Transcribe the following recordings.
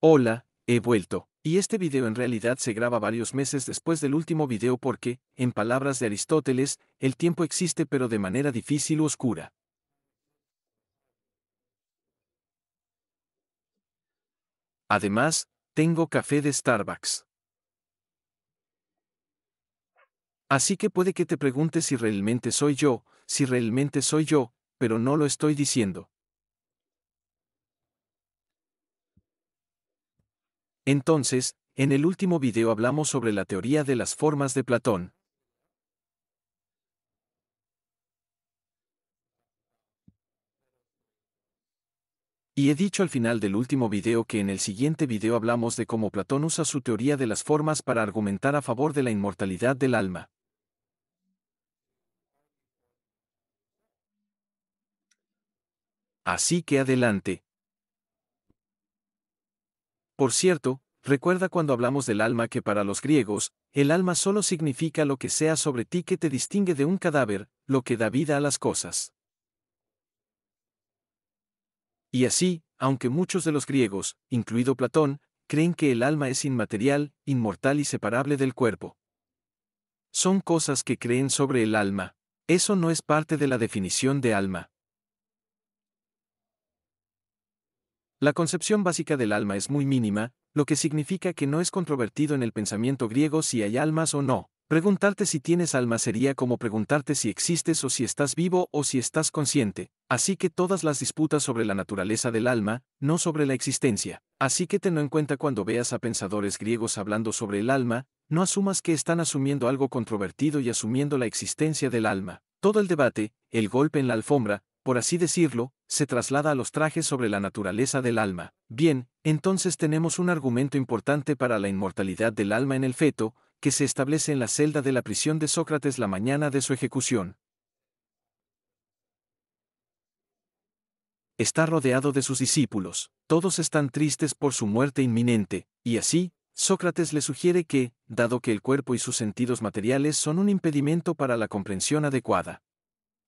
Hola, he vuelto. Y este video en realidad se graba varios meses después del último video porque, en palabras de Aristóteles, el tiempo existe pero de manera difícil u oscura. Además, tengo café de Starbucks. Así que puede que te preguntes si realmente soy yo, si realmente soy yo, pero no lo estoy diciendo. Entonces, en el último video hablamos sobre la teoría de las formas de Platón. Y he dicho al final del último video que en el siguiente video hablamos de cómo Platón usa su teoría de las formas para argumentar a favor de la inmortalidad del alma. Así que adelante. Por cierto, recuerda cuando hablamos del alma que para los griegos, el alma solo significa lo que sea sobre ti que te distingue de un cadáver, lo que da vida a las cosas. Y así, aunque muchos de los griegos, incluido Platón, creen que el alma es inmaterial, inmortal y separable del cuerpo. Son cosas que creen sobre el alma. Eso no es parte de la definición de alma. La concepción básica del alma es muy mínima, lo que significa que no es controvertido en el pensamiento griego si hay almas o no. Preguntarte si tienes alma sería como preguntarte si existes o si estás vivo o si estás consciente, así que todas las disputas sobre la naturaleza del alma, no sobre la existencia. Así que tenlo en cuenta cuando veas a pensadores griegos hablando sobre el alma, no asumas que están asumiendo algo controvertido y asumiendo la existencia del alma. Todo el debate, el golpe en la alfombra, por así decirlo, se traslada a los trajes sobre la naturaleza del alma. Bien, entonces tenemos un argumento importante para la inmortalidad del alma en el feto, que se establece en la celda de la prisión de Sócrates la mañana de su ejecución. Está rodeado de sus discípulos, todos están tristes por su muerte inminente, y así, Sócrates le sugiere que, dado que el cuerpo y sus sentidos materiales son un impedimento para la comprensión adecuada,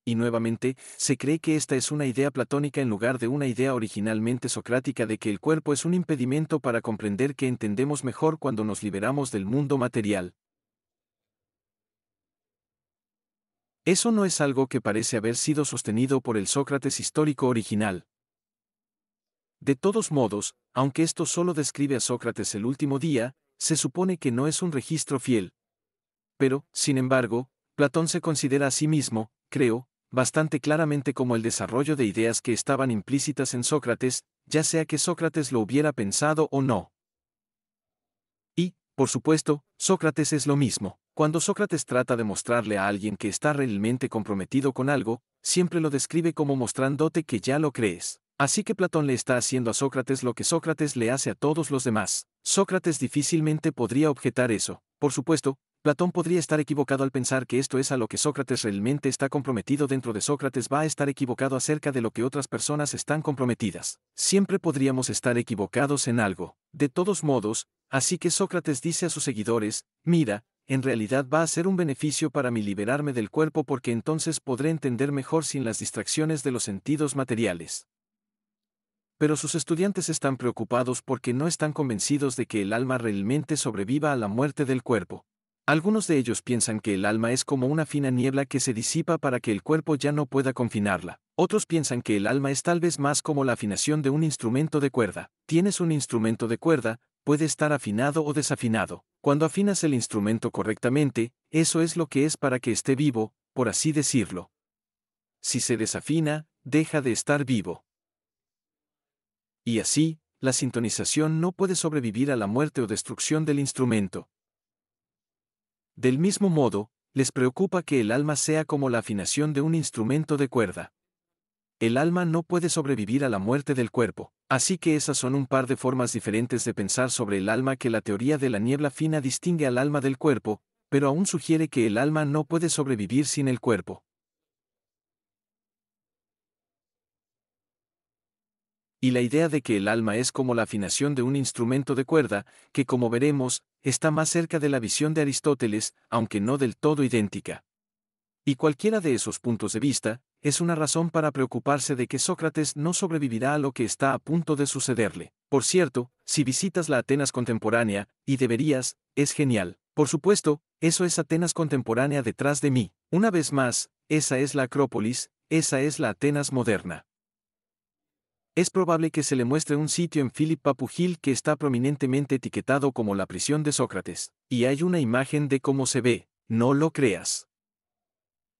y nuevamente, se cree que esta es una idea platónica en lugar de una idea originalmente socrática de que el cuerpo es un impedimento para comprender que entendemos mejor cuando nos liberamos del mundo material. Eso no es algo que parece haber sido sostenido por el Sócrates histórico original. De todos modos, aunque esto solo describe a Sócrates el último día, se supone que no es un registro fiel. Pero, sin embargo, Platón se considera a sí mismo, creo, bastante claramente como el desarrollo de ideas que estaban implícitas en Sócrates, ya sea que Sócrates lo hubiera pensado o no. Y, por supuesto, Sócrates es lo mismo. Cuando Sócrates trata de mostrarle a alguien que está realmente comprometido con algo, siempre lo describe como mostrándote que ya lo crees. Así que Platón le está haciendo a Sócrates lo que Sócrates le hace a todos los demás. Sócrates difícilmente podría objetar eso. Por supuesto, Platón podría estar equivocado al pensar que esto es a lo que Sócrates realmente está comprometido dentro de Sócrates va a estar equivocado acerca de lo que otras personas están comprometidas. Siempre podríamos estar equivocados en algo. De todos modos, así que Sócrates dice a sus seguidores, mira, en realidad va a ser un beneficio para mí liberarme del cuerpo porque entonces podré entender mejor sin las distracciones de los sentidos materiales. Pero sus estudiantes están preocupados porque no están convencidos de que el alma realmente sobreviva a la muerte del cuerpo. Algunos de ellos piensan que el alma es como una fina niebla que se disipa para que el cuerpo ya no pueda confinarla. Otros piensan que el alma es tal vez más como la afinación de un instrumento de cuerda. Tienes un instrumento de cuerda, puede estar afinado o desafinado. Cuando afinas el instrumento correctamente, eso es lo que es para que esté vivo, por así decirlo. Si se desafina, deja de estar vivo. Y así, la sintonización no puede sobrevivir a la muerte o destrucción del instrumento. Del mismo modo, les preocupa que el alma sea como la afinación de un instrumento de cuerda. El alma no puede sobrevivir a la muerte del cuerpo, así que esas son un par de formas diferentes de pensar sobre el alma que la teoría de la niebla fina distingue al alma del cuerpo, pero aún sugiere que el alma no puede sobrevivir sin el cuerpo. Y la idea de que el alma es como la afinación de un instrumento de cuerda, que como veremos, está más cerca de la visión de Aristóteles, aunque no del todo idéntica. Y cualquiera de esos puntos de vista, es una razón para preocuparse de que Sócrates no sobrevivirá a lo que está a punto de sucederle. Por cierto, si visitas la Atenas contemporánea, y deberías, es genial. Por supuesto, eso es Atenas contemporánea detrás de mí. Una vez más, esa es la Acrópolis, esa es la Atenas moderna es probable que se le muestre un sitio en Philip Papu que está prominentemente etiquetado como la prisión de Sócrates, y hay una imagen de cómo se ve, no lo creas.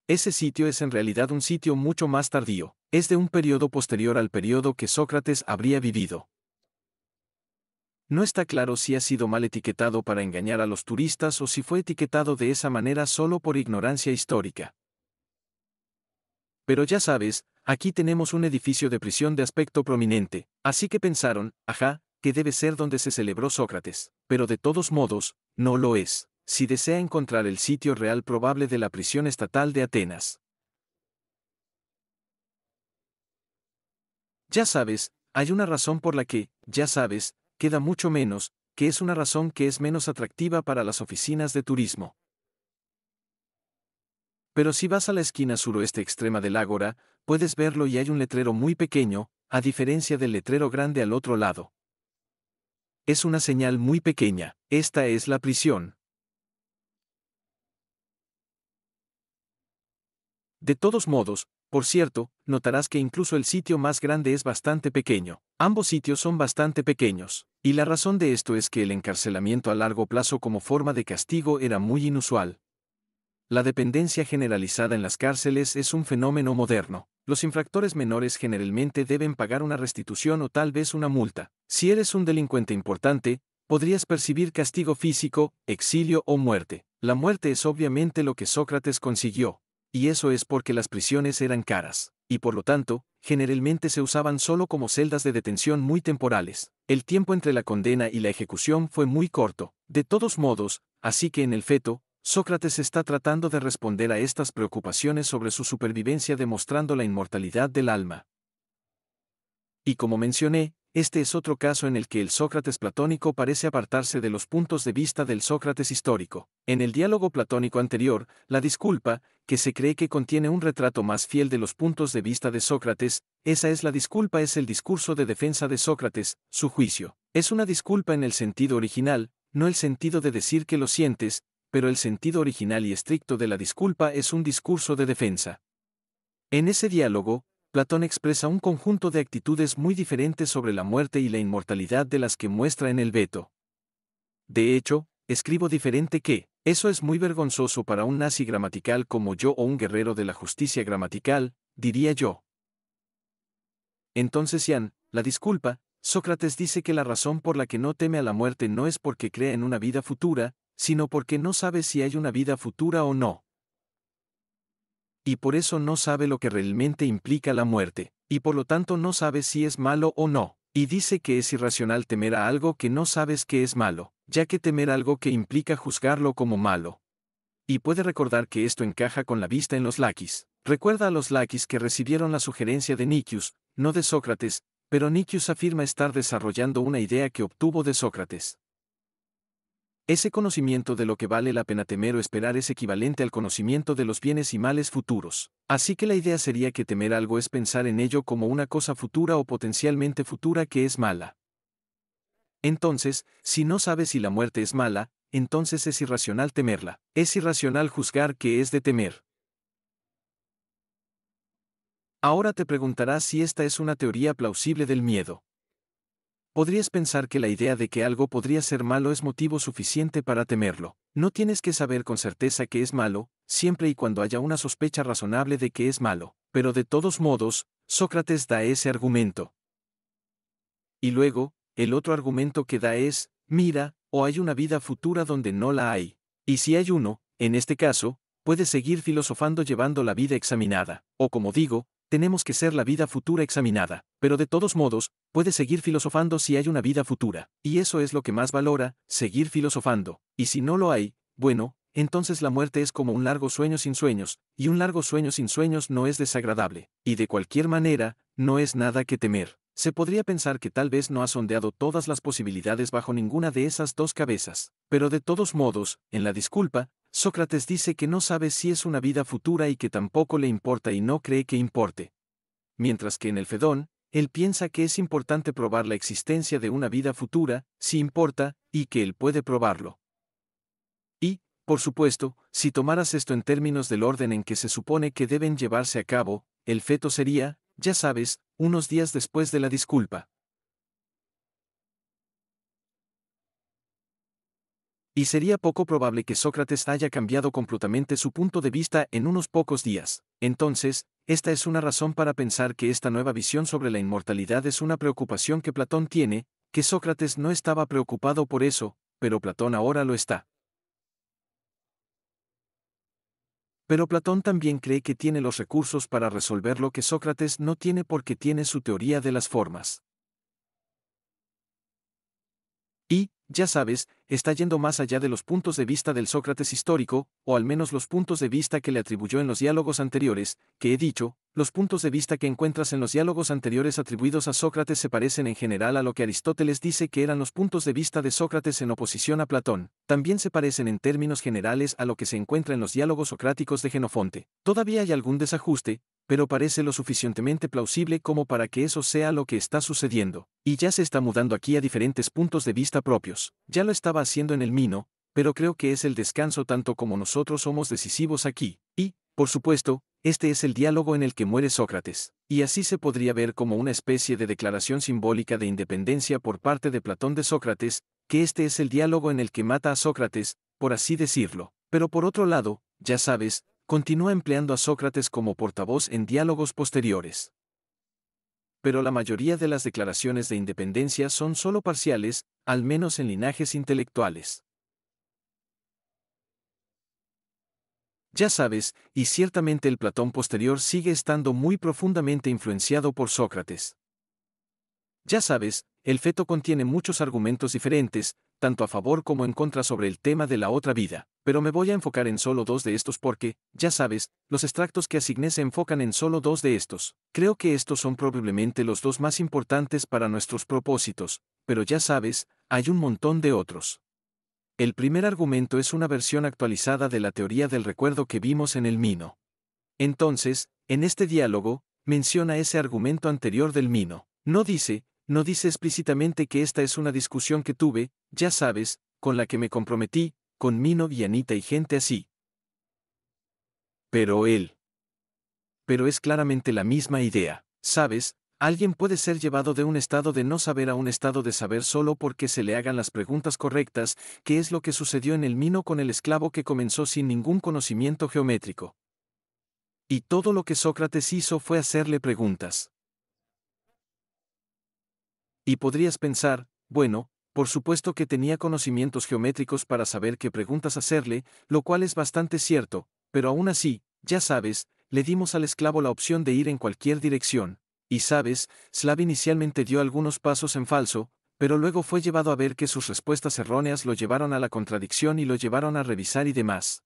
Ese sitio es en realidad un sitio mucho más tardío, es de un periodo posterior al periodo que Sócrates habría vivido. No está claro si ha sido mal etiquetado para engañar a los turistas o si fue etiquetado de esa manera solo por ignorancia histórica. Pero ya sabes, Aquí tenemos un edificio de prisión de aspecto prominente, así que pensaron, ajá, que debe ser donde se celebró Sócrates, pero de todos modos, no lo es, si desea encontrar el sitio real probable de la prisión estatal de Atenas. Ya sabes, hay una razón por la que, ya sabes, queda mucho menos, que es una razón que es menos atractiva para las oficinas de turismo. Pero si vas a la esquina suroeste extrema del Ágora, puedes verlo y hay un letrero muy pequeño, a diferencia del letrero grande al otro lado. Es una señal muy pequeña, esta es la prisión. De todos modos, por cierto, notarás que incluso el sitio más grande es bastante pequeño. Ambos sitios son bastante pequeños, y la razón de esto es que el encarcelamiento a largo plazo como forma de castigo era muy inusual. La dependencia generalizada en las cárceles es un fenómeno moderno. Los infractores menores generalmente deben pagar una restitución o tal vez una multa. Si eres un delincuente importante, podrías percibir castigo físico, exilio o muerte. La muerte es obviamente lo que Sócrates consiguió, y eso es porque las prisiones eran caras, y por lo tanto, generalmente se usaban solo como celdas de detención muy temporales. El tiempo entre la condena y la ejecución fue muy corto. De todos modos, así que en el feto, Sócrates está tratando de responder a estas preocupaciones sobre su supervivencia demostrando la inmortalidad del alma. Y como mencioné, este es otro caso en el que el Sócrates platónico parece apartarse de los puntos de vista del Sócrates histórico. En el diálogo platónico anterior, la disculpa, que se cree que contiene un retrato más fiel de los puntos de vista de Sócrates, esa es la disculpa es el discurso de defensa de Sócrates, su juicio. Es una disculpa en el sentido original, no el sentido de decir que lo sientes, pero el sentido original y estricto de la disculpa es un discurso de defensa. En ese diálogo, Platón expresa un conjunto de actitudes muy diferentes sobre la muerte y la inmortalidad de las que muestra en el veto. De hecho, escribo diferente que, eso es muy vergonzoso para un nazi gramatical como yo o un guerrero de la justicia gramatical, diría yo. Entonces, Ian, la disculpa, Sócrates dice que la razón por la que no teme a la muerte no es porque crea en una vida futura, sino porque no sabe si hay una vida futura o no. Y por eso no sabe lo que realmente implica la muerte, y por lo tanto no sabe si es malo o no, y dice que es irracional temer a algo que no sabes que es malo, ya que temer algo que implica juzgarlo como malo. Y puede recordar que esto encaja con la vista en los laquis. Recuerda a los laquis que recibieron la sugerencia de Nicius, no de Sócrates, pero Nicius afirma estar desarrollando una idea que obtuvo de Sócrates. Ese conocimiento de lo que vale la pena temer o esperar es equivalente al conocimiento de los bienes y males futuros. Así que la idea sería que temer algo es pensar en ello como una cosa futura o potencialmente futura que es mala. Entonces, si no sabes si la muerte es mala, entonces es irracional temerla. Es irracional juzgar que es de temer. Ahora te preguntarás si esta es una teoría plausible del miedo. Podrías pensar que la idea de que algo podría ser malo es motivo suficiente para temerlo. No tienes que saber con certeza que es malo, siempre y cuando haya una sospecha razonable de que es malo. Pero de todos modos, Sócrates da ese argumento. Y luego, el otro argumento que da es, mira, o hay una vida futura donde no la hay. Y si hay uno, en este caso, puedes seguir filosofando llevando la vida examinada, o como digo, tenemos que ser la vida futura examinada, pero de todos modos, puede seguir filosofando si hay una vida futura, y eso es lo que más valora, seguir filosofando, y si no lo hay, bueno, entonces la muerte es como un largo sueño sin sueños, y un largo sueño sin sueños no es desagradable, y de cualquier manera, no es nada que temer. Se podría pensar que tal vez no ha sondeado todas las posibilidades bajo ninguna de esas dos cabezas, pero de todos modos, en la disculpa, Sócrates dice que no sabe si es una vida futura y que tampoco le importa y no cree que importe. Mientras que en el Fedón, él piensa que es importante probar la existencia de una vida futura, si importa, y que él puede probarlo. Y, por supuesto, si tomaras esto en términos del orden en que se supone que deben llevarse a cabo, el feto sería, ya sabes, unos días después de la disculpa. Y sería poco probable que Sócrates haya cambiado completamente su punto de vista en unos pocos días. Entonces, esta es una razón para pensar que esta nueva visión sobre la inmortalidad es una preocupación que Platón tiene, que Sócrates no estaba preocupado por eso, pero Platón ahora lo está. Pero Platón también cree que tiene los recursos para resolver lo que Sócrates no tiene porque tiene su teoría de las formas. Y, ya sabes, está yendo más allá de los puntos de vista del Sócrates histórico, o al menos los puntos de vista que le atribuyó en los diálogos anteriores, que he dicho, los puntos de vista que encuentras en los diálogos anteriores atribuidos a Sócrates se parecen en general a lo que Aristóteles dice que eran los puntos de vista de Sócrates en oposición a Platón, también se parecen en términos generales a lo que se encuentra en los diálogos socráticos de Genofonte. Todavía hay algún desajuste, pero parece lo suficientemente plausible como para que eso sea lo que está sucediendo, y ya se está mudando aquí a diferentes puntos de vista propios, ya lo estaba haciendo en el Mino, pero creo que es el descanso tanto como nosotros somos decisivos aquí, y, por supuesto, este es el diálogo en el que muere Sócrates, y así se podría ver como una especie de declaración simbólica de independencia por parte de Platón de Sócrates, que este es el diálogo en el que mata a Sócrates, por así decirlo. Pero por otro lado, ya sabes, continúa empleando a Sócrates como portavoz en diálogos posteriores. Pero la mayoría de las declaraciones de independencia son solo parciales, al menos en linajes intelectuales. Ya sabes, y ciertamente el Platón posterior sigue estando muy profundamente influenciado por Sócrates. Ya sabes, el feto contiene muchos argumentos diferentes, tanto a favor como en contra sobre el tema de la otra vida pero me voy a enfocar en solo dos de estos porque, ya sabes, los extractos que asigné se enfocan en solo dos de estos. Creo que estos son probablemente los dos más importantes para nuestros propósitos, pero ya sabes, hay un montón de otros. El primer argumento es una versión actualizada de la teoría del recuerdo que vimos en el Mino. Entonces, en este diálogo, menciona ese argumento anterior del Mino. No dice, no dice explícitamente que esta es una discusión que tuve, ya sabes, con la que me comprometí, con Mino y y gente así. Pero él. Pero es claramente la misma idea, ¿sabes? Alguien puede ser llevado de un estado de no saber a un estado de saber solo porque se le hagan las preguntas correctas, que es lo que sucedió en el Mino con el esclavo que comenzó sin ningún conocimiento geométrico. Y todo lo que Sócrates hizo fue hacerle preguntas. Y podrías pensar, bueno, por supuesto que tenía conocimientos geométricos para saber qué preguntas hacerle, lo cual es bastante cierto, pero aún así, ya sabes, le dimos al esclavo la opción de ir en cualquier dirección, y sabes, Slav inicialmente dio algunos pasos en falso, pero luego fue llevado a ver que sus respuestas erróneas lo llevaron a la contradicción y lo llevaron a revisar y demás.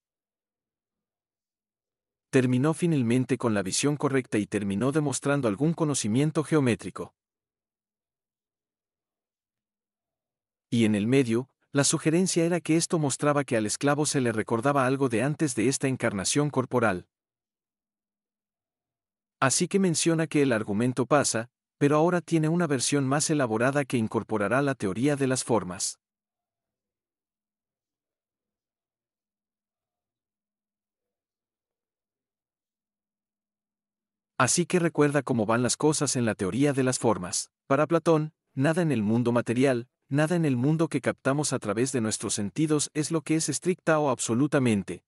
Terminó finalmente con la visión correcta y terminó demostrando algún conocimiento geométrico. Y en el medio, la sugerencia era que esto mostraba que al esclavo se le recordaba algo de antes de esta encarnación corporal. Así que menciona que el argumento pasa, pero ahora tiene una versión más elaborada que incorporará la teoría de las formas. Así que recuerda cómo van las cosas en la teoría de las formas. Para Platón, nada en el mundo material, nada en el mundo que captamos a través de nuestros sentidos es lo que es estricta o absolutamente.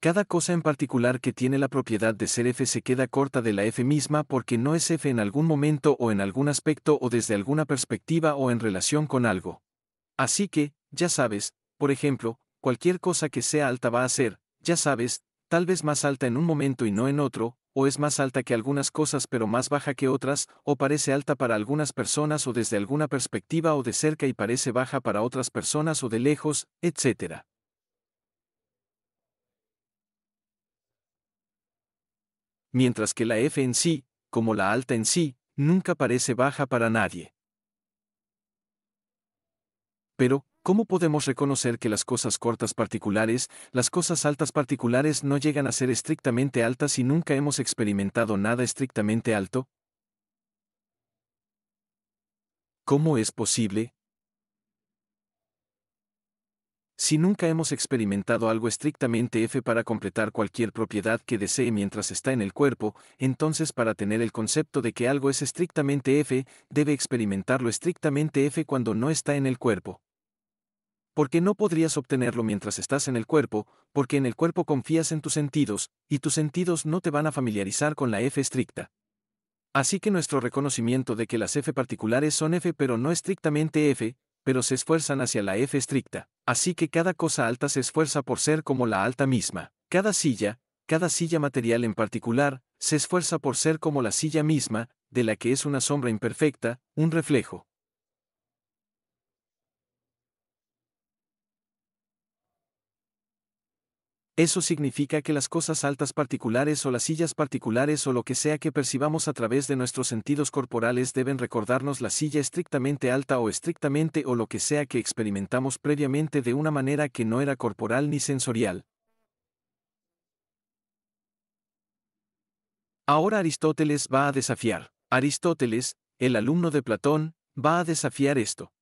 Cada cosa en particular que tiene la propiedad de ser f se queda corta de la f misma porque no es f en algún momento o en algún aspecto o desde alguna perspectiva o en relación con algo. Así que, ya sabes, por ejemplo, cualquier cosa que sea alta va a ser, ya sabes, tal vez más alta en un momento y no en otro, o es más alta que algunas cosas pero más baja que otras, o parece alta para algunas personas o desde alguna perspectiva o de cerca y parece baja para otras personas o de lejos, etc. Mientras que la F en sí, como la alta en sí, nunca parece baja para nadie. Pero, ¿Cómo podemos reconocer que las cosas cortas particulares, las cosas altas particulares no llegan a ser estrictamente altas y nunca hemos experimentado nada estrictamente alto? ¿Cómo es posible? Si nunca hemos experimentado algo estrictamente F para completar cualquier propiedad que desee mientras está en el cuerpo, entonces para tener el concepto de que algo es estrictamente F, debe experimentarlo estrictamente F cuando no está en el cuerpo porque no podrías obtenerlo mientras estás en el cuerpo, porque en el cuerpo confías en tus sentidos, y tus sentidos no te van a familiarizar con la F estricta. Así que nuestro reconocimiento de que las F particulares son F pero no estrictamente F, pero se esfuerzan hacia la F estricta, así que cada cosa alta se esfuerza por ser como la alta misma, cada silla, cada silla material en particular, se esfuerza por ser como la silla misma, de la que es una sombra imperfecta, un reflejo. Eso significa que las cosas altas particulares o las sillas particulares o lo que sea que percibamos a través de nuestros sentidos corporales deben recordarnos la silla estrictamente alta o estrictamente o lo que sea que experimentamos previamente de una manera que no era corporal ni sensorial. Ahora Aristóteles va a desafiar. Aristóteles, el alumno de Platón, va a desafiar esto.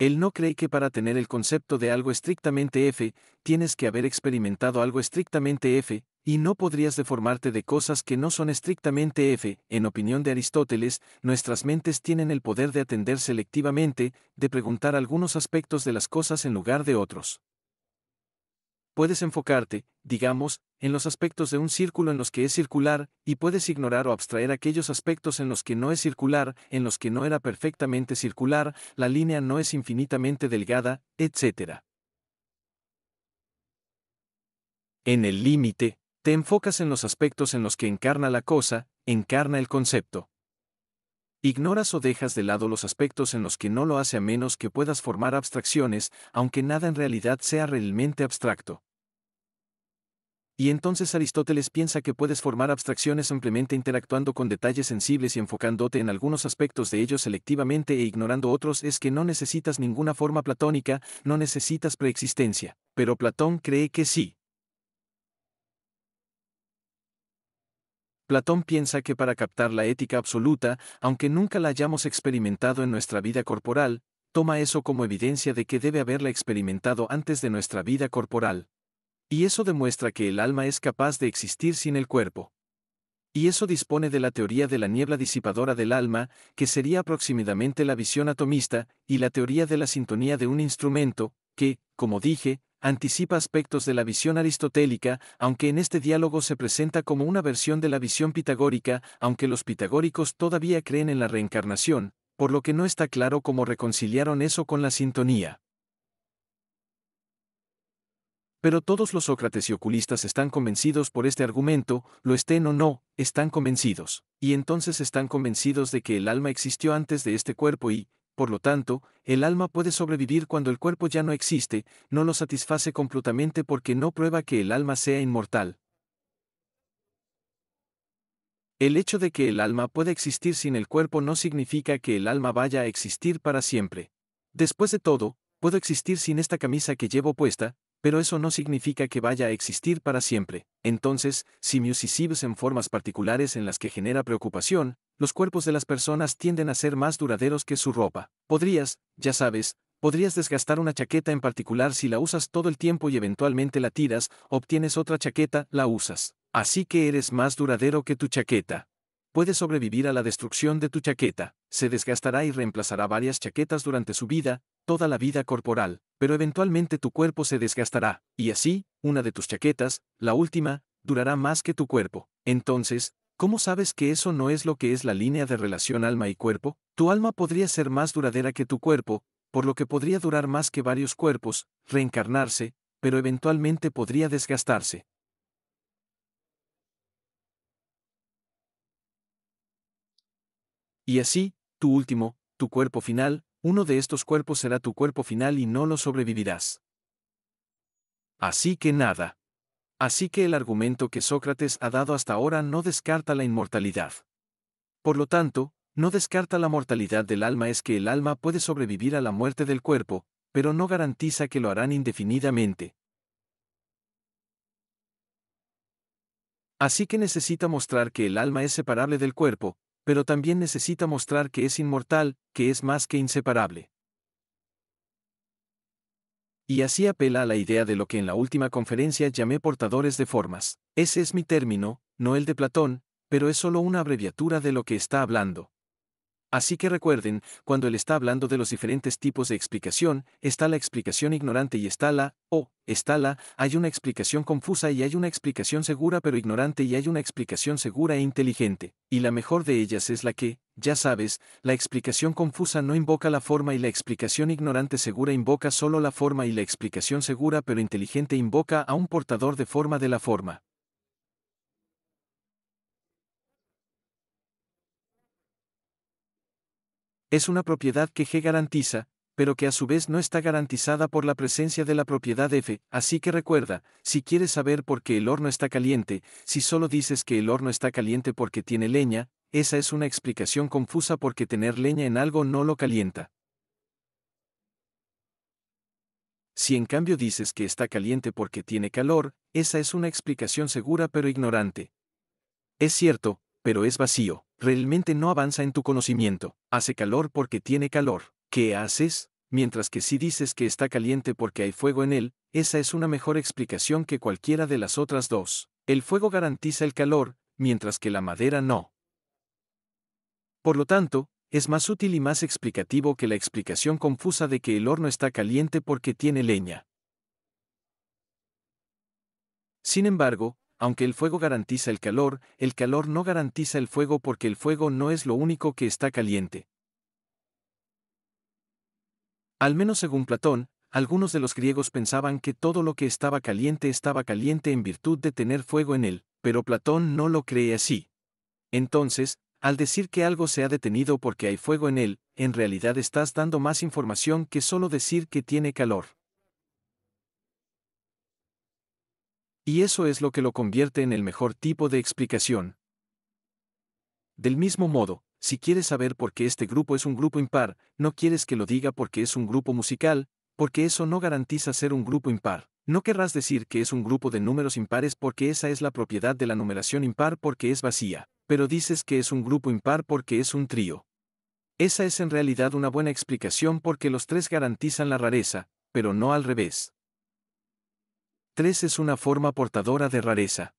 Él no cree que para tener el concepto de algo estrictamente F, tienes que haber experimentado algo estrictamente F, y no podrías deformarte de cosas que no son estrictamente F. En opinión de Aristóteles, nuestras mentes tienen el poder de atender selectivamente, de preguntar algunos aspectos de las cosas en lugar de otros puedes enfocarte, digamos, en los aspectos de un círculo en los que es circular, y puedes ignorar o abstraer aquellos aspectos en los que no es circular, en los que no era perfectamente circular, la línea no es infinitamente delgada, etc. En el límite, te enfocas en los aspectos en los que encarna la cosa, encarna el concepto. Ignoras o dejas de lado los aspectos en los que no lo hace a menos que puedas formar abstracciones, aunque nada en realidad sea realmente abstracto. Y entonces Aristóteles piensa que puedes formar abstracciones simplemente interactuando con detalles sensibles y enfocándote en algunos aspectos de ellos selectivamente e ignorando otros es que no necesitas ninguna forma platónica, no necesitas preexistencia, pero Platón cree que sí. Platón piensa que para captar la ética absoluta, aunque nunca la hayamos experimentado en nuestra vida corporal, toma eso como evidencia de que debe haberla experimentado antes de nuestra vida corporal. Y eso demuestra que el alma es capaz de existir sin el cuerpo. Y eso dispone de la teoría de la niebla disipadora del alma, que sería aproximadamente la visión atomista, y la teoría de la sintonía de un instrumento, que, como dije, anticipa aspectos de la visión aristotélica, aunque en este diálogo se presenta como una versión de la visión pitagórica, aunque los pitagóricos todavía creen en la reencarnación, por lo que no está claro cómo reconciliaron eso con la sintonía. Pero todos los sócrates y oculistas están convencidos por este argumento, lo estén o no, están convencidos, y entonces están convencidos de que el alma existió antes de este cuerpo y, por lo tanto, el alma puede sobrevivir cuando el cuerpo ya no existe, no lo satisface completamente porque no prueba que el alma sea inmortal. El hecho de que el alma pueda existir sin el cuerpo no significa que el alma vaya a existir para siempre. Después de todo, puedo existir sin esta camisa que llevo puesta, pero eso no significa que vaya a existir para siempre. Entonces, si miusicibs en formas particulares en las que genera preocupación, los cuerpos de las personas tienden a ser más duraderos que su ropa. Podrías, ya sabes, podrías desgastar una chaqueta en particular si la usas todo el tiempo y eventualmente la tiras, obtienes otra chaqueta, la usas. Así que eres más duradero que tu chaqueta. Puedes sobrevivir a la destrucción de tu chaqueta se desgastará y reemplazará varias chaquetas durante su vida, toda la vida corporal, pero eventualmente tu cuerpo se desgastará, y así, una de tus chaquetas, la última, durará más que tu cuerpo. Entonces, ¿cómo sabes que eso no es lo que es la línea de relación alma y cuerpo? Tu alma podría ser más duradera que tu cuerpo, por lo que podría durar más que varios cuerpos, reencarnarse, pero eventualmente podría desgastarse. Y así, último, tu cuerpo final, uno de estos cuerpos será tu cuerpo final y no lo sobrevivirás. Así que nada. Así que el argumento que Sócrates ha dado hasta ahora no descarta la inmortalidad. Por lo tanto, no descarta la mortalidad del alma es que el alma puede sobrevivir a la muerte del cuerpo, pero no garantiza que lo harán indefinidamente. Así que necesita mostrar que el alma es separable del cuerpo, pero también necesita mostrar que es inmortal, que es más que inseparable. Y así apela a la idea de lo que en la última conferencia llamé portadores de formas. Ese es mi término, no el de Platón, pero es solo una abreviatura de lo que está hablando. Así que recuerden, cuando él está hablando de los diferentes tipos de explicación, está la explicación ignorante y está la, o, está la, hay una explicación confusa y hay una explicación segura pero ignorante y hay una explicación segura e inteligente, y la mejor de ellas es la que, ya sabes, la explicación confusa no invoca la forma y la explicación ignorante segura invoca solo la forma y la explicación segura pero inteligente invoca a un portador de forma de la forma. Es una propiedad que G garantiza, pero que a su vez no está garantizada por la presencia de la propiedad f, así que recuerda, si quieres saber por qué el horno está caliente, si solo dices que el horno está caliente porque tiene leña, esa es una explicación confusa porque tener leña en algo no lo calienta. Si en cambio dices que está caliente porque tiene calor, esa es una explicación segura pero ignorante. Es cierto, pero es vacío, realmente no avanza en tu conocimiento, hace calor porque tiene calor, ¿qué haces? Mientras que si dices que está caliente porque hay fuego en él, esa es una mejor explicación que cualquiera de las otras dos. El fuego garantiza el calor, mientras que la madera no. Por lo tanto, es más útil y más explicativo que la explicación confusa de que el horno está caliente porque tiene leña. Sin embargo, aunque el fuego garantiza el calor, el calor no garantiza el fuego porque el fuego no es lo único que está caliente. Al menos según Platón, algunos de los griegos pensaban que todo lo que estaba caliente estaba caliente en virtud de tener fuego en él, pero Platón no lo cree así. Entonces, al decir que algo se ha detenido porque hay fuego en él, en realidad estás dando más información que solo decir que tiene calor. Y eso es lo que lo convierte en el mejor tipo de explicación. Del mismo modo, si quieres saber por qué este grupo es un grupo impar, no quieres que lo diga porque es un grupo musical, porque eso no garantiza ser un grupo impar. No querrás decir que es un grupo de números impares porque esa es la propiedad de la numeración impar porque es vacía, pero dices que es un grupo impar porque es un trío. Esa es en realidad una buena explicación porque los tres garantizan la rareza, pero no al revés. 3 es una forma portadora de rareza.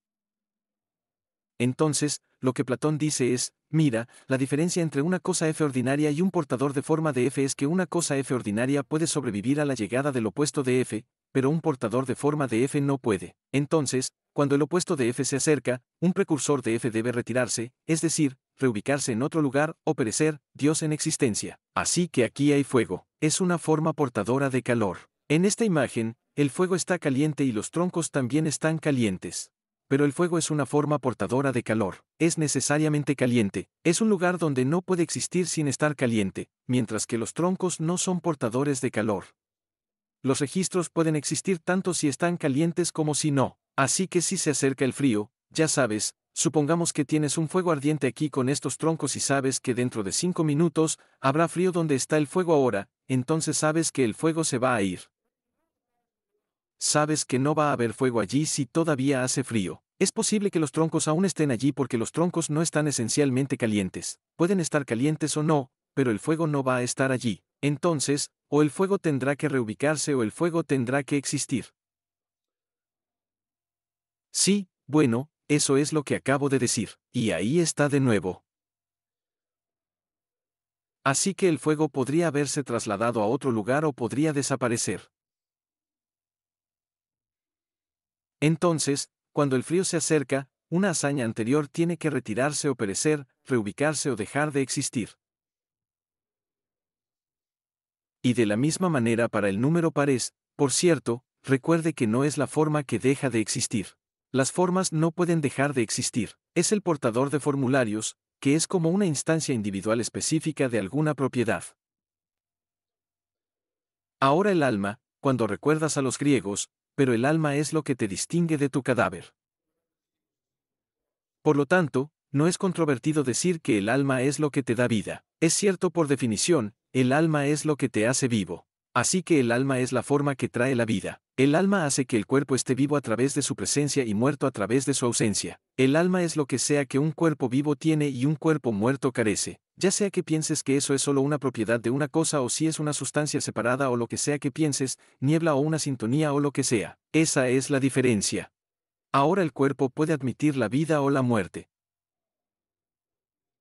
Entonces, lo que Platón dice es, mira, la diferencia entre una cosa f ordinaria y un portador de forma de f es que una cosa f ordinaria puede sobrevivir a la llegada del opuesto de f, pero un portador de forma de f no puede. Entonces, cuando el opuesto de f se acerca, un precursor de f debe retirarse, es decir, reubicarse en otro lugar o perecer, Dios en existencia. Así que aquí hay fuego, es una forma portadora de calor. En esta imagen, el fuego está caliente y los troncos también están calientes. Pero el fuego es una forma portadora de calor, es necesariamente caliente, es un lugar donde no puede existir sin estar caliente, mientras que los troncos no son portadores de calor. Los registros pueden existir tanto si están calientes como si no, así que si se acerca el frío, ya sabes, Supongamos que tienes un fuego ardiente aquí con estos troncos y sabes que dentro de cinco minutos habrá frío donde está el fuego ahora, entonces sabes que el fuego se va a ir. Sabes que no va a haber fuego allí si todavía hace frío. Es posible que los troncos aún estén allí porque los troncos no están esencialmente calientes. Pueden estar calientes o no, pero el fuego no va a estar allí. Entonces, o el fuego tendrá que reubicarse o el fuego tendrá que existir. Sí, bueno, eso es lo que acabo de decir, y ahí está de nuevo. Así que el fuego podría haberse trasladado a otro lugar o podría desaparecer. Entonces, cuando el frío se acerca, una hazaña anterior tiene que retirarse o perecer, reubicarse o dejar de existir. Y de la misma manera para el número pares, por cierto, recuerde que no es la forma que deja de existir. Las formas no pueden dejar de existir, es el portador de formularios, que es como una instancia individual específica de alguna propiedad. Ahora el alma, cuando recuerdas a los griegos, pero el alma es lo que te distingue de tu cadáver. Por lo tanto, no es controvertido decir que el alma es lo que te da vida. Es cierto por definición, el alma es lo que te hace vivo. Así que el alma es la forma que trae la vida. El alma hace que el cuerpo esté vivo a través de su presencia y muerto a través de su ausencia. El alma es lo que sea que un cuerpo vivo tiene y un cuerpo muerto carece. Ya sea que pienses que eso es solo una propiedad de una cosa o si es una sustancia separada o lo que sea que pienses, niebla o una sintonía o lo que sea, esa es la diferencia. Ahora el cuerpo puede admitir la vida o la muerte.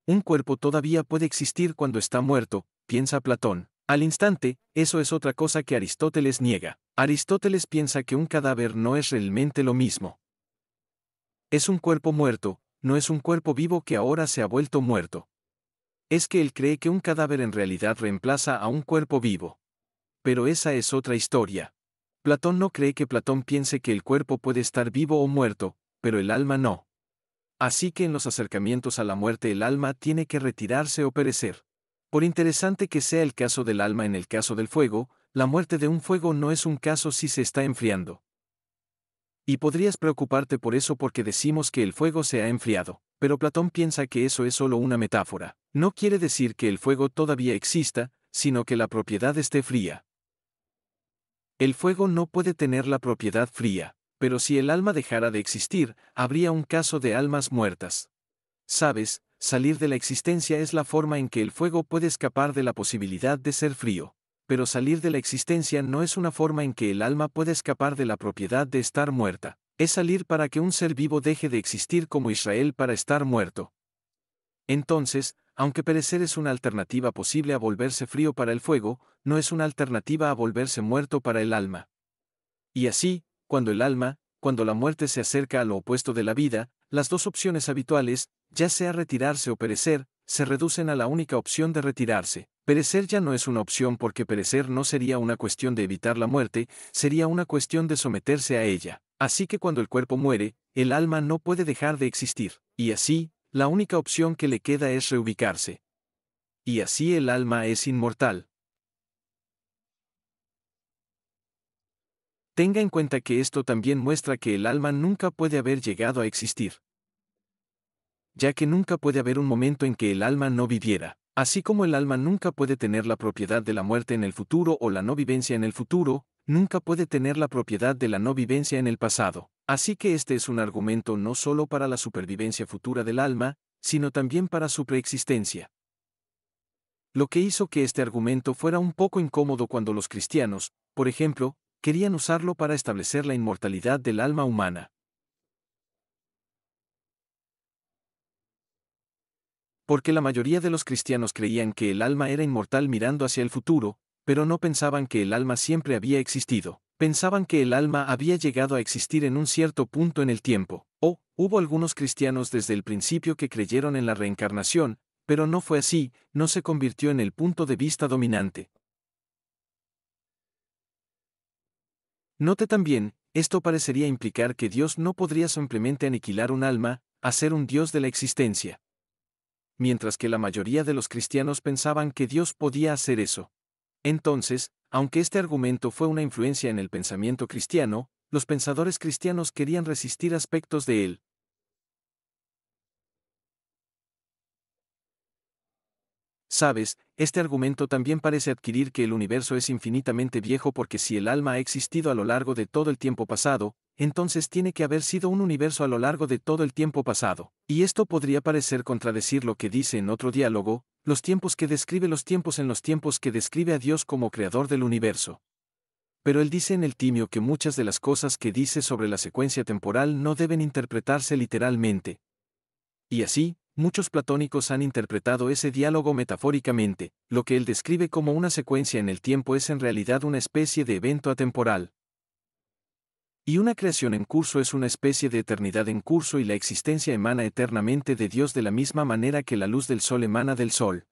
Un cuerpo todavía puede existir cuando está muerto, piensa Platón. Al instante, eso es otra cosa que Aristóteles niega. Aristóteles piensa que un cadáver no es realmente lo mismo. Es un cuerpo muerto, no es un cuerpo vivo que ahora se ha vuelto muerto es que él cree que un cadáver en realidad reemplaza a un cuerpo vivo. Pero esa es otra historia. Platón no cree que Platón piense que el cuerpo puede estar vivo o muerto, pero el alma no. Así que en los acercamientos a la muerte el alma tiene que retirarse o perecer. Por interesante que sea el caso del alma en el caso del fuego, la muerte de un fuego no es un caso si se está enfriando. Y podrías preocuparte por eso porque decimos que el fuego se ha enfriado, pero Platón piensa que eso es solo una metáfora. No quiere decir que el fuego todavía exista, sino que la propiedad esté fría. El fuego no puede tener la propiedad fría, pero si el alma dejara de existir, habría un caso de almas muertas. Sabes, salir de la existencia es la forma en que el fuego puede escapar de la posibilidad de ser frío pero salir de la existencia no es una forma en que el alma pueda escapar de la propiedad de estar muerta, es salir para que un ser vivo deje de existir como Israel para estar muerto. Entonces, aunque perecer es una alternativa posible a volverse frío para el fuego, no es una alternativa a volverse muerto para el alma. Y así, cuando el alma, cuando la muerte se acerca a lo opuesto de la vida, las dos opciones habituales, ya sea retirarse o perecer, se reducen a la única opción de retirarse. Perecer ya no es una opción porque perecer no sería una cuestión de evitar la muerte, sería una cuestión de someterse a ella. Así que cuando el cuerpo muere, el alma no puede dejar de existir, y así, la única opción que le queda es reubicarse. Y así el alma es inmortal. Tenga en cuenta que esto también muestra que el alma nunca puede haber llegado a existir. Ya que nunca puede haber un momento en que el alma no viviera. Así como el alma nunca puede tener la propiedad de la muerte en el futuro o la no vivencia en el futuro, nunca puede tener la propiedad de la no vivencia en el pasado. Así que este es un argumento no solo para la supervivencia futura del alma, sino también para su preexistencia. Lo que hizo que este argumento fuera un poco incómodo cuando los cristianos, por ejemplo, querían usarlo para establecer la inmortalidad del alma humana. Porque la mayoría de los cristianos creían que el alma era inmortal mirando hacia el futuro, pero no pensaban que el alma siempre había existido. Pensaban que el alma había llegado a existir en un cierto punto en el tiempo, o, hubo algunos cristianos desde el principio que creyeron en la reencarnación, pero no fue así, no se convirtió en el punto de vista dominante. Note también, esto parecería implicar que Dios no podría simplemente aniquilar un alma, hacer un Dios de la existencia mientras que la mayoría de los cristianos pensaban que Dios podía hacer eso. Entonces, aunque este argumento fue una influencia en el pensamiento cristiano, los pensadores cristianos querían resistir aspectos de él, Sabes, este argumento también parece adquirir que el universo es infinitamente viejo porque si el alma ha existido a lo largo de todo el tiempo pasado, entonces tiene que haber sido un universo a lo largo de todo el tiempo pasado. Y esto podría parecer contradecir lo que dice en otro diálogo, los tiempos que describe los tiempos en los tiempos que describe a Dios como creador del universo. Pero él dice en el Timio que muchas de las cosas que dice sobre la secuencia temporal no deben interpretarse literalmente. Y así, Muchos platónicos han interpretado ese diálogo metafóricamente, lo que él describe como una secuencia en el tiempo es en realidad una especie de evento atemporal. Y una creación en curso es una especie de eternidad en curso y la existencia emana eternamente de Dios de la misma manera que la luz del sol emana del sol.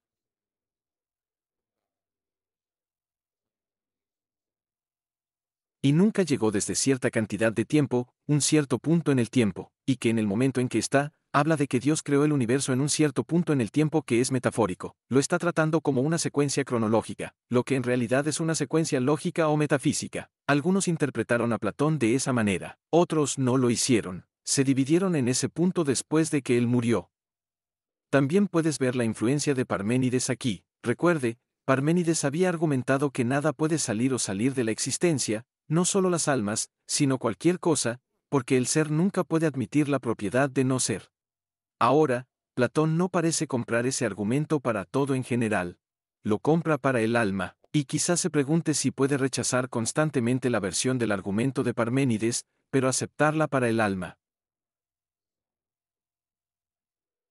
y nunca llegó desde cierta cantidad de tiempo, un cierto punto en el tiempo, y que en el momento en que está, habla de que Dios creó el universo en un cierto punto en el tiempo que es metafórico, lo está tratando como una secuencia cronológica, lo que en realidad es una secuencia lógica o metafísica. Algunos interpretaron a Platón de esa manera, otros no lo hicieron, se dividieron en ese punto después de que él murió. También puedes ver la influencia de Parménides aquí, recuerde, Parménides había argumentado que nada puede salir o salir de la existencia, no solo las almas, sino cualquier cosa, porque el ser nunca puede admitir la propiedad de no ser. Ahora, Platón no parece comprar ese argumento para todo en general, lo compra para el alma, y quizás se pregunte si puede rechazar constantemente la versión del argumento de Parménides, pero aceptarla para el alma.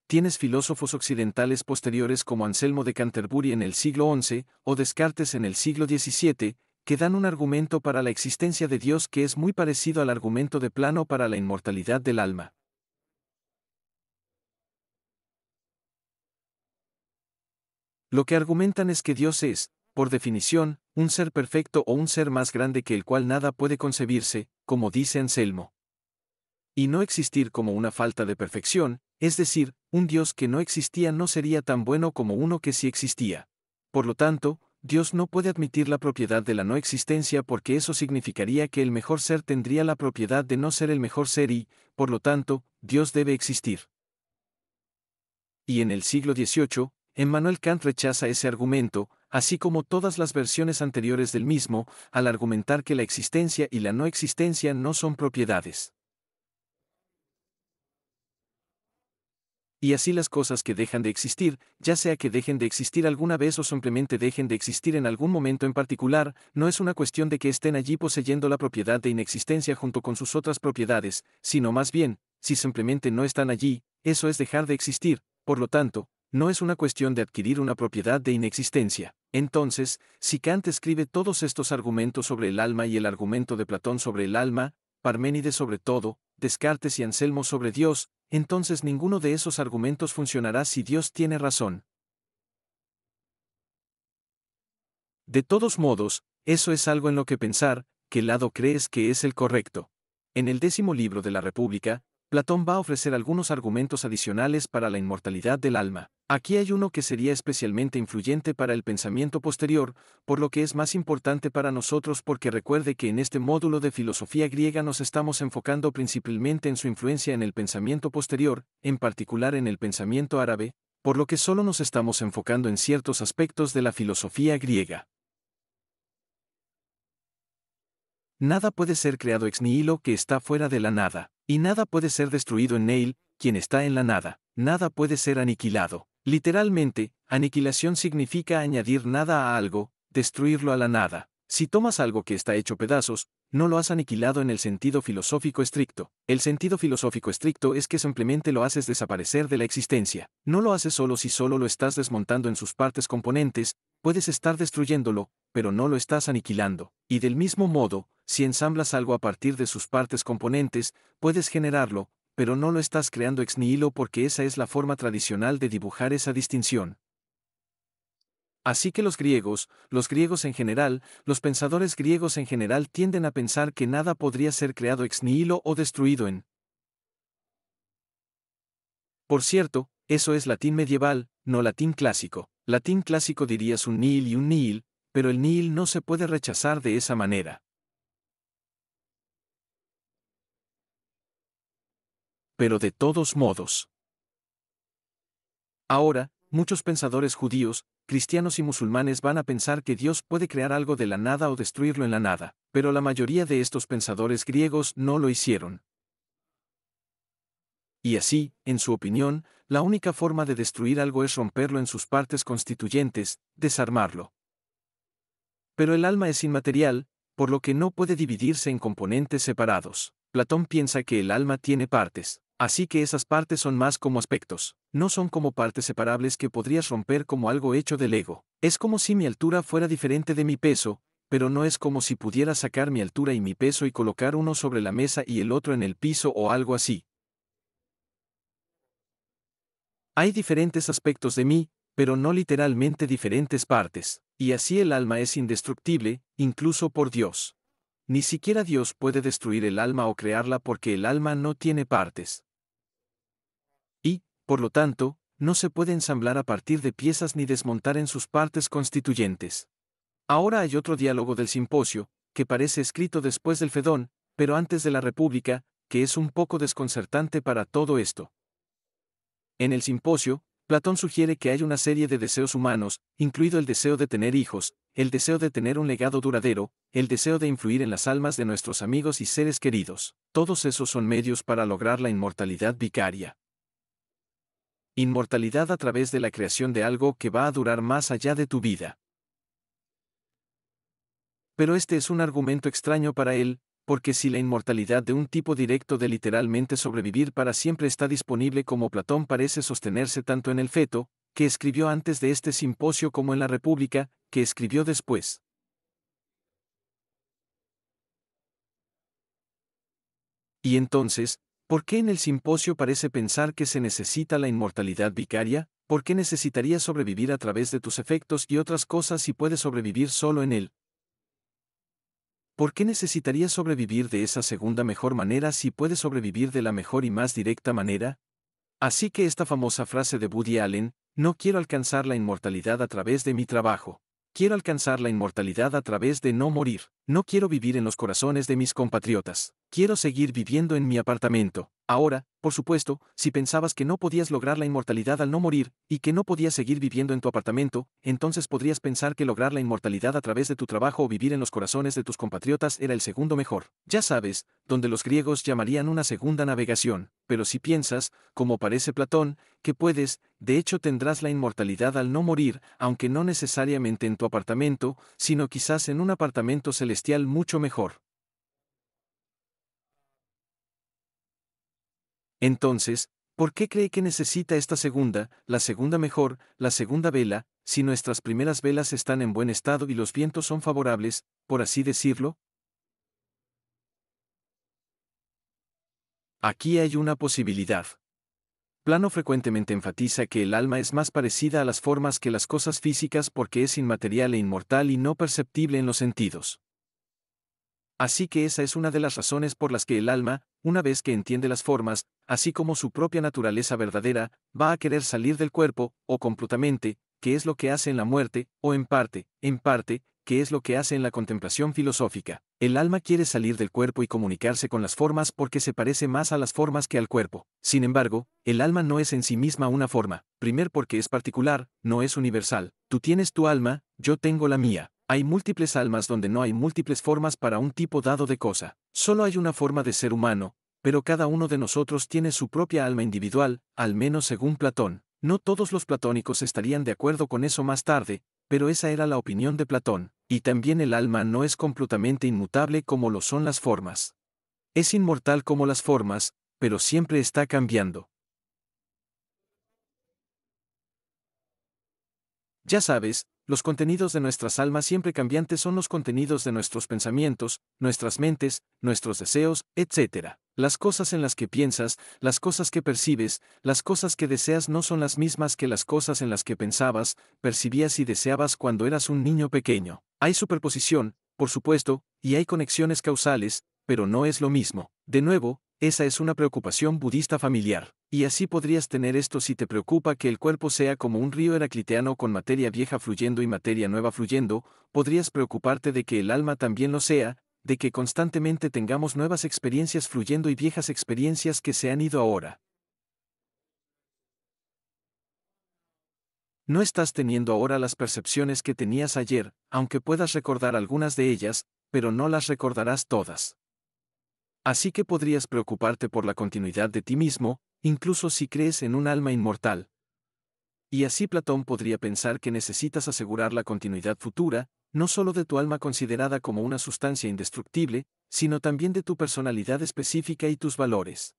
Tienes filósofos occidentales posteriores como Anselmo de Canterbury en el siglo XI o Descartes en el siglo XVII, que dan un argumento para la existencia de Dios que es muy parecido al argumento de Plano para la inmortalidad del alma. Lo que argumentan es que Dios es, por definición, un ser perfecto o un ser más grande que el cual nada puede concebirse, como dice Anselmo. Y no existir como una falta de perfección, es decir, un Dios que no existía no sería tan bueno como uno que sí existía. Por lo tanto, Dios no puede admitir la propiedad de la no existencia porque eso significaría que el mejor ser tendría la propiedad de no ser el mejor ser y, por lo tanto, Dios debe existir. Y en el siglo XVIII, Emmanuel Kant rechaza ese argumento, así como todas las versiones anteriores del mismo, al argumentar que la existencia y la no existencia no son propiedades. Y así las cosas que dejan de existir, ya sea que dejen de existir alguna vez o simplemente dejen de existir en algún momento en particular, no es una cuestión de que estén allí poseyendo la propiedad de inexistencia junto con sus otras propiedades, sino más bien, si simplemente no están allí, eso es dejar de existir, por lo tanto, no es una cuestión de adquirir una propiedad de inexistencia. Entonces, si Kant escribe todos estos argumentos sobre el alma y el argumento de Platón sobre el alma, Parménides sobre todo, Descartes y Anselmo sobre Dios, entonces ninguno de esos argumentos funcionará si Dios tiene razón. De todos modos, eso es algo en lo que pensar, qué lado crees que es el correcto. En el décimo libro de la República, Platón va a ofrecer algunos argumentos adicionales para la inmortalidad del alma. Aquí hay uno que sería especialmente influyente para el pensamiento posterior, por lo que es más importante para nosotros porque recuerde que en este módulo de filosofía griega nos estamos enfocando principalmente en su influencia en el pensamiento posterior, en particular en el pensamiento árabe, por lo que solo nos estamos enfocando en ciertos aspectos de la filosofía griega. Nada puede ser creado ex nihilo que está fuera de la nada. Y nada puede ser destruido en Neil, quien está en la nada, nada puede ser aniquilado. Literalmente, aniquilación significa añadir nada a algo, destruirlo a la nada. Si tomas algo que está hecho pedazos, no lo has aniquilado en el sentido filosófico estricto. El sentido filosófico estricto es que simplemente lo haces desaparecer de la existencia. No lo haces solo si solo lo estás desmontando en sus partes componentes, puedes estar destruyéndolo, pero no lo estás aniquilando, y del mismo modo, si ensamblas algo a partir de sus partes componentes, puedes generarlo, pero no lo estás creando ex nihilo porque esa es la forma tradicional de dibujar esa distinción. Así que los griegos, los griegos en general, los pensadores griegos en general tienden a pensar que nada podría ser creado ex nihilo o destruido en. Por cierto, eso es latín medieval, no latín clásico. Latín clásico dirías un nihil y un nihil, pero el NIL no se puede rechazar de esa manera. Pero de todos modos. Ahora, muchos pensadores judíos, cristianos y musulmanes van a pensar que Dios puede crear algo de la nada o destruirlo en la nada, pero la mayoría de estos pensadores griegos no lo hicieron. Y así, en su opinión, la única forma de destruir algo es romperlo en sus partes constituyentes, desarmarlo. Pero el alma es inmaterial, por lo que no puede dividirse en componentes separados. Platón piensa que el alma tiene partes, así que esas partes son más como aspectos, no son como partes separables que podrías romper como algo hecho del ego. Es como si mi altura fuera diferente de mi peso, pero no es como si pudiera sacar mi altura y mi peso y colocar uno sobre la mesa y el otro en el piso o algo así. Hay diferentes aspectos de mí, pero no literalmente diferentes partes, y así el alma es indestructible, incluso por Dios. Ni siquiera Dios puede destruir el alma o crearla porque el alma no tiene partes. Y, por lo tanto, no se puede ensamblar a partir de piezas ni desmontar en sus partes constituyentes. Ahora hay otro diálogo del simposio, que parece escrito después del Fedón, pero antes de la República, que es un poco desconcertante para todo esto. En el simposio, Platón sugiere que hay una serie de deseos humanos, incluido el deseo de tener hijos, el deseo de tener un legado duradero, el deseo de influir en las almas de nuestros amigos y seres queridos. Todos esos son medios para lograr la inmortalidad vicaria. Inmortalidad a través de la creación de algo que va a durar más allá de tu vida. Pero este es un argumento extraño para él, porque si la inmortalidad de un tipo directo de literalmente sobrevivir para siempre está disponible como Platón parece sostenerse tanto en el feto, que escribió antes de este simposio como en la República, que escribió después. Y entonces, ¿por qué en el simposio parece pensar que se necesita la inmortalidad vicaria? ¿Por qué necesitaría sobrevivir a través de tus efectos y otras cosas si puedes sobrevivir solo en él? ¿Por qué necesitaría sobrevivir de esa segunda mejor manera si puede sobrevivir de la mejor y más directa manera? Así que esta famosa frase de Woody Allen, no quiero alcanzar la inmortalidad a través de mi trabajo, quiero alcanzar la inmortalidad a través de no morir. No quiero vivir en los corazones de mis compatriotas. Quiero seguir viviendo en mi apartamento. Ahora, por supuesto, si pensabas que no podías lograr la inmortalidad al no morir, y que no podías seguir viviendo en tu apartamento, entonces podrías pensar que lograr la inmortalidad a través de tu trabajo o vivir en los corazones de tus compatriotas era el segundo mejor. Ya sabes, donde los griegos llamarían una segunda navegación, pero si piensas, como parece Platón, que puedes, de hecho tendrás la inmortalidad al no morir, aunque no necesariamente en tu apartamento, sino quizás en un apartamento celestial mucho mejor. Entonces, ¿por qué cree que necesita esta segunda, la segunda mejor, la segunda vela, si nuestras primeras velas están en buen estado y los vientos son favorables, por así decirlo? Aquí hay una posibilidad. Plano frecuentemente enfatiza que el alma es más parecida a las formas que las cosas físicas porque es inmaterial e inmortal y no perceptible en los sentidos. Así que esa es una de las razones por las que el alma, una vez que entiende las formas, así como su propia naturaleza verdadera, va a querer salir del cuerpo, o completamente, que es lo que hace en la muerte, o en parte, en parte, que es lo que hace en la contemplación filosófica. El alma quiere salir del cuerpo y comunicarse con las formas porque se parece más a las formas que al cuerpo. Sin embargo, el alma no es en sí misma una forma, primer porque es particular, no es universal. Tú tienes tu alma, yo tengo la mía. Hay múltiples almas donde no hay múltiples formas para un tipo dado de cosa. Solo hay una forma de ser humano, pero cada uno de nosotros tiene su propia alma individual, al menos según Platón. No todos los platónicos estarían de acuerdo con eso más tarde, pero esa era la opinión de Platón, y también el alma no es completamente inmutable como lo son las formas. Es inmortal como las formas, pero siempre está cambiando. Ya sabes, los contenidos de nuestras almas siempre cambiantes son los contenidos de nuestros pensamientos, nuestras mentes, nuestros deseos, etc. Las cosas en las que piensas, las cosas que percibes, las cosas que deseas no son las mismas que las cosas en las que pensabas, percibías y deseabas cuando eras un niño pequeño. Hay superposición, por supuesto, y hay conexiones causales, pero no es lo mismo. De nuevo, esa es una preocupación budista familiar, y así podrías tener esto si te preocupa que el cuerpo sea como un río heracliteano con materia vieja fluyendo y materia nueva fluyendo, podrías preocuparte de que el alma también lo sea, de que constantemente tengamos nuevas experiencias fluyendo y viejas experiencias que se han ido ahora. No estás teniendo ahora las percepciones que tenías ayer, aunque puedas recordar algunas de ellas, pero no las recordarás todas. Así que podrías preocuparte por la continuidad de ti mismo, incluso si crees en un alma inmortal. Y así Platón podría pensar que necesitas asegurar la continuidad futura, no solo de tu alma considerada como una sustancia indestructible, sino también de tu personalidad específica y tus valores.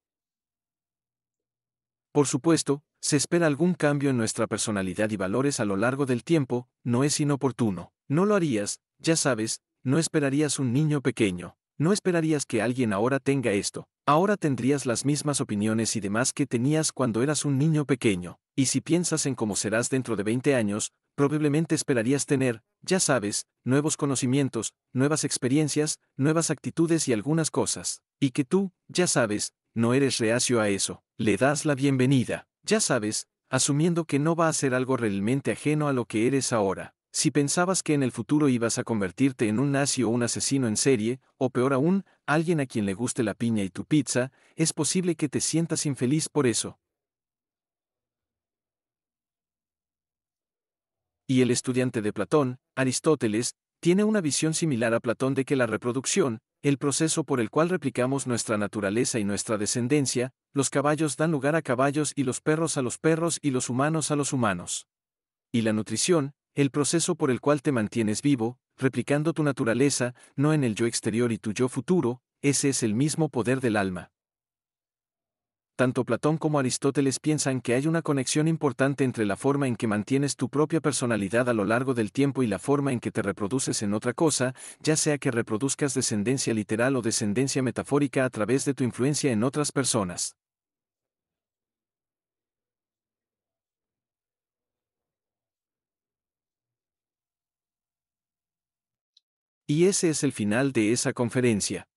Por supuesto, se espera algún cambio en nuestra personalidad y valores a lo largo del tiempo, no es inoportuno. No lo harías, ya sabes, no esperarías un niño pequeño. No esperarías que alguien ahora tenga esto. Ahora tendrías las mismas opiniones y demás que tenías cuando eras un niño pequeño, y si piensas en cómo serás dentro de 20 años, probablemente esperarías tener, ya sabes, nuevos conocimientos, nuevas experiencias, nuevas actitudes y algunas cosas, y que tú, ya sabes, no eres reacio a eso, le das la bienvenida, ya sabes, asumiendo que no va a ser algo realmente ajeno a lo que eres ahora. Si pensabas que en el futuro ibas a convertirte en un nazi o un asesino en serie, o peor aún, alguien a quien le guste la piña y tu pizza, es posible que te sientas infeliz por eso. Y el estudiante de Platón, Aristóteles, tiene una visión similar a Platón de que la reproducción, el proceso por el cual replicamos nuestra naturaleza y nuestra descendencia, los caballos dan lugar a caballos y los perros a los perros y los humanos a los humanos. Y la nutrición, el proceso por el cual te mantienes vivo, replicando tu naturaleza, no en el yo exterior y tu yo futuro, ese es el mismo poder del alma. Tanto Platón como Aristóteles piensan que hay una conexión importante entre la forma en que mantienes tu propia personalidad a lo largo del tiempo y la forma en que te reproduces en otra cosa, ya sea que reproduzcas descendencia literal o descendencia metafórica a través de tu influencia en otras personas. Y ese es el final de esa conferencia.